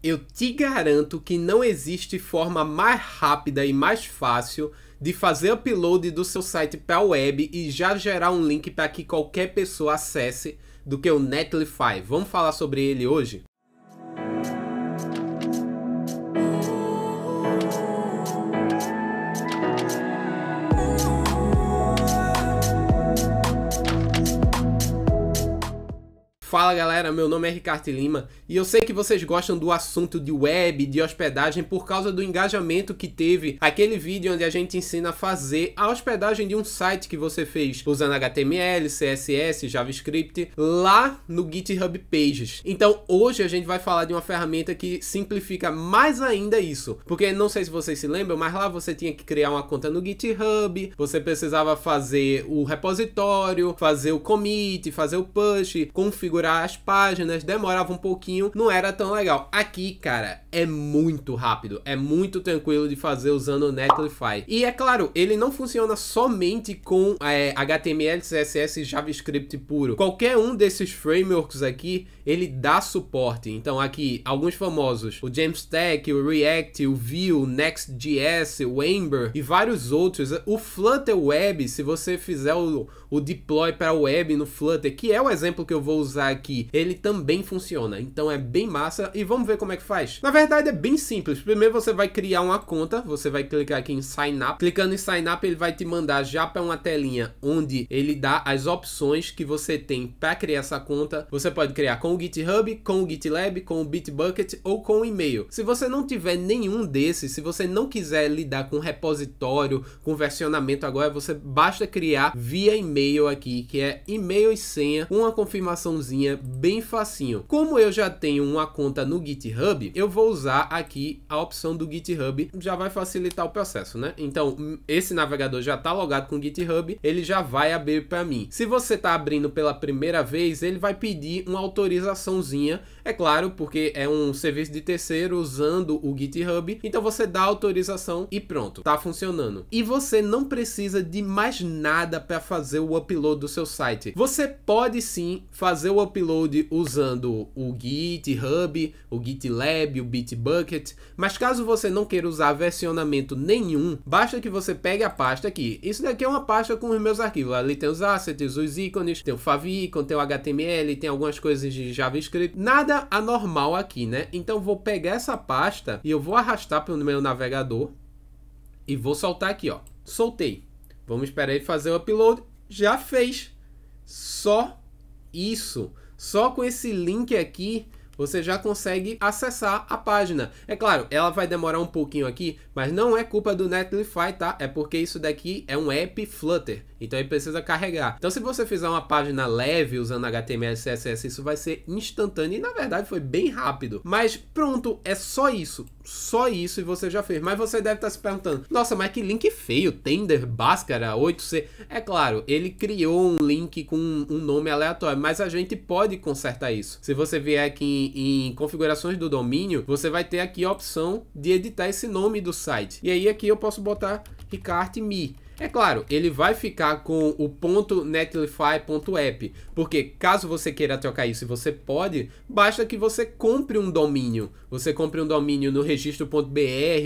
Eu te garanto que não existe forma mais rápida e mais fácil de fazer upload do seu site para a web e já gerar um link para que qualquer pessoa acesse do que o Netlify. Vamos falar sobre ele hoje? Fala galera, meu nome é Ricardo Lima e eu sei vocês gostam do assunto de web, de hospedagem, por causa do engajamento que teve aquele vídeo onde a gente ensina a fazer a hospedagem de um site que você fez usando HTML, CSS, JavaScript, lá no GitHub Pages. Então hoje a gente vai falar de uma ferramenta que simplifica mais ainda isso, porque não sei se vocês se lembram, mas lá você tinha que criar uma conta no GitHub, você precisava fazer o repositório, fazer o commit, fazer o push, configurar as páginas, demorava um pouquinho, não era era tão legal. Aqui, cara, é muito rápido, é muito tranquilo de fazer usando o Netlify. E é claro, ele não funciona somente com é, HTML, CSS e JavaScript puro. Qualquer um desses frameworks aqui, ele dá suporte. Então aqui, alguns famosos, o Jamstack, o React, o Vue, o Next.js, o Ember e vários outros. O Flutter Web, se você fizer o, o deploy para web no Flutter, que é o exemplo que eu vou usar aqui, ele também funciona. Então é bem massa e vamos ver como é que faz. Na verdade é bem simples, primeiro você vai criar uma conta, você vai clicar aqui em Sign Up, clicando em Sign Up ele vai te mandar já para uma telinha onde ele dá as opções que você tem para criar essa conta, você pode criar com o GitHub, com o GitLab, com o Bitbucket ou com o e-mail. Se você não tiver nenhum desses, se você não quiser lidar com repositório, com versionamento agora, você basta criar via e-mail aqui, que é e-mail e senha, uma confirmaçãozinha bem facinho. Como eu já tenho um uma conta no GitHub, eu vou usar aqui a opção do GitHub, já vai facilitar o processo, né? Então, hum, esse navegador já está logado com o GitHub, ele já vai abrir para mim. Se você está abrindo pela primeira vez, ele vai pedir uma autorizaçãozinha, é claro, porque é um serviço de terceiro usando o GitHub, então você dá autorização e pronto, está funcionando. E você não precisa de mais nada para fazer o upload do seu site. Você pode sim fazer o upload usando o GitHub, GitHub, o GitLab, o Bitbucket, mas caso você não queira usar versionamento nenhum, basta que você pegue a pasta aqui. Isso daqui é uma pasta com os meus arquivos, ali tem os assets, os ícones, tem o favicon, tem o HTML, tem algumas coisas de JavaScript, nada anormal aqui, né? Então vou pegar essa pasta e eu vou arrastar para o meu navegador e vou soltar aqui, ó. Soltei. Vamos esperar ele fazer o upload. Já fez. Só isso. Só com esse link aqui você já consegue acessar a página. É claro, ela vai demorar um pouquinho aqui, mas não é culpa do Netlify, tá? É porque isso daqui é um app Flutter. Então aí precisa carregar. Então se você fizer uma página leve usando HTML CSS, isso vai ser instantâneo e na verdade foi bem rápido. Mas pronto, é só isso. Só isso e você já fez. Mas você deve estar tá se perguntando: "Nossa, mas que link feio, Tender, Bhaskara, 8C". É claro, ele criou um link com um nome aleatório, mas a gente pode consertar isso. Se você vier aqui em, em configurações do domínio, você vai ter aqui a opção de editar esse nome do site. E aí aqui eu posso botar Ricard Me. É claro, ele vai ficar com o ponto .netlify.app, porque caso você queira trocar isso e você pode, basta que você compre um domínio. Você compre um domínio no registro.br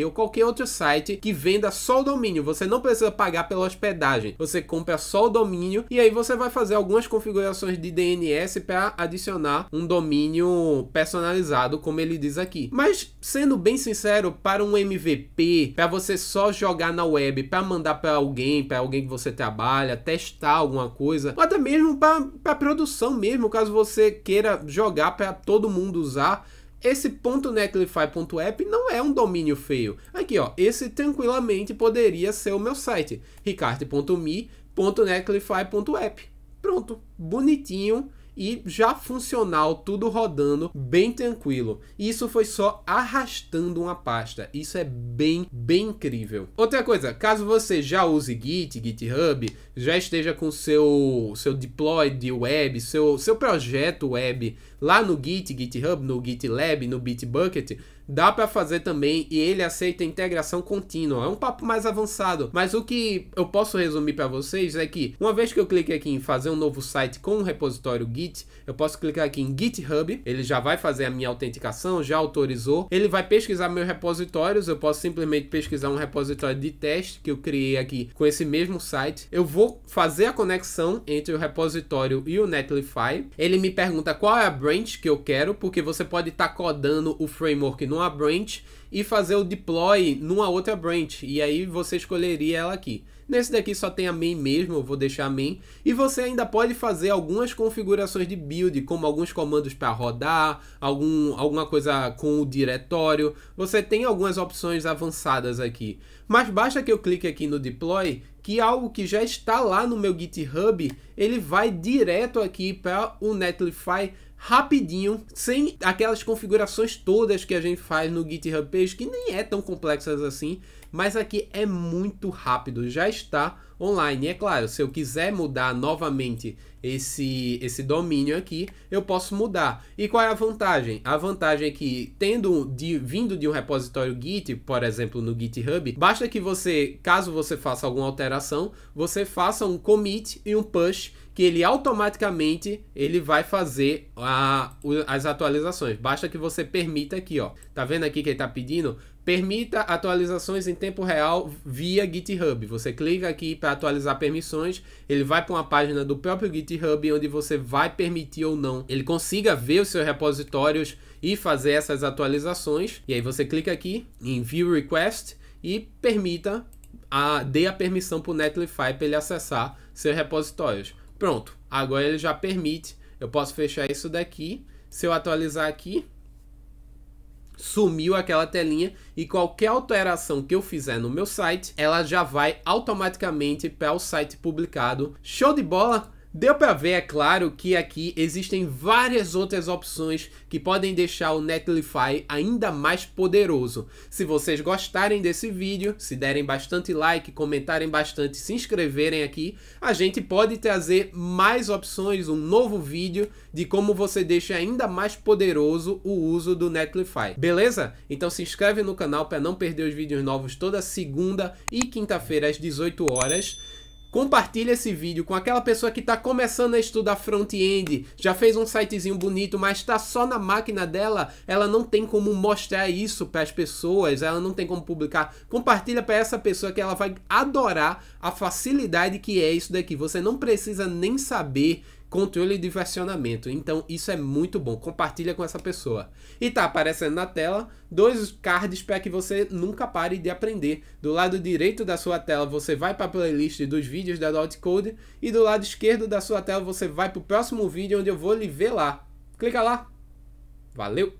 ou qualquer outro site que venda só o domínio. Você não precisa pagar pela hospedagem. Você compra só o domínio e aí você vai fazer algumas configurações de DNS para adicionar um domínio personalizado, como ele diz aqui. Mas sendo bem sincero, para um MVP, para você só jogar na web, para mandar para alguém alguém, para alguém que você trabalha, testar alguma coisa, ou até mesmo para produção mesmo, caso você queira jogar para todo mundo usar. Esse ponto .neclify.app não é um domínio feio. Aqui, ó, esse tranquilamente poderia ser o meu site, ricarte.me.neclify.app. Pronto, bonitinho e já funcional, tudo rodando bem tranquilo. Isso foi só arrastando uma pasta. Isso é bem, bem incrível. Outra coisa, caso você já use Git, GitHub, já esteja com seu seu deploy de web, seu seu projeto web Lá no Git, GitHub, no GitLab, no Bitbucket, dá para fazer também e ele aceita integração contínua. É um papo mais avançado, mas o que eu posso resumir para vocês é que uma vez que eu clique aqui em fazer um novo site com um repositório Git, eu posso clicar aqui em GitHub, ele já vai fazer a minha autenticação, já autorizou, ele vai pesquisar meus repositórios, eu posso simplesmente pesquisar um repositório de teste que eu criei aqui com esse mesmo site. Eu vou fazer a conexão entre o repositório e o Netlify. Ele me pergunta qual é a branch que eu quero, porque você pode estar tá codando o framework numa branch e fazer o deploy numa outra branch, e aí você escolheria ela aqui. Nesse daqui só tem a main mesmo, eu vou deixar a main, e você ainda pode fazer algumas configurações de build, como alguns comandos para rodar, algum, alguma coisa com o diretório, você tem algumas opções avançadas aqui. Mas basta que eu clique aqui no deploy, que algo que já está lá no meu GitHub, ele vai direto aqui para o Netlify rapidinho, sem aquelas configurações todas que a gente faz no GitHub Page, que nem é tão complexas assim, mas aqui é muito rápido, já está online. E é claro, se eu quiser mudar novamente esse, esse domínio aqui, eu posso mudar. E qual é a vantagem? A vantagem é que, tendo de, vindo de um repositório Git, por exemplo, no GitHub, basta que você, caso você faça alguma alteração, você faça um commit e um push que ele automaticamente ele vai fazer a, as atualizações. Basta que você permita aqui, ó. Tá vendo aqui que ele tá pedindo? Permita atualizações em tempo real via GitHub. Você clica aqui para atualizar permissões, ele vai para uma página do próprio GitHub onde você vai permitir ou não. Ele consiga ver os seus repositórios e fazer essas atualizações. E aí você clica aqui em View Request e permita a, dê a permissão para o Netlify para ele acessar seus repositórios. Pronto, agora ele já permite. Eu posso fechar isso daqui. Se eu atualizar aqui, sumiu aquela telinha e qualquer alteração que eu fizer no meu site, ela já vai automaticamente para o site publicado. Show de bola! Deu para ver, é claro, que aqui existem várias outras opções que podem deixar o Netlify ainda mais poderoso. Se vocês gostarem desse vídeo, se derem bastante like, comentarem bastante, se inscreverem aqui, a gente pode trazer mais opções, um novo vídeo de como você deixa ainda mais poderoso o uso do Netlify. Beleza? Então se inscreve no canal para não perder os vídeos novos toda segunda e quinta-feira às 18 horas. Compartilha esse vídeo com aquela pessoa que está começando a estudar front-end, já fez um sitezinho bonito, mas está só na máquina dela, ela não tem como mostrar isso para as pessoas, ela não tem como publicar. Compartilha para essa pessoa que ela vai adorar a facilidade que é isso daqui. Você não precisa nem saber controle de versionamento. Então isso é muito bom. Compartilha com essa pessoa. E tá aparecendo na tela dois cards para que você nunca pare de aprender. Do lado direito da sua tela você vai para a playlist dos vídeos da Code e do lado esquerdo da sua tela você vai para o próximo vídeo onde eu vou lhe ver lá. Clica lá. Valeu.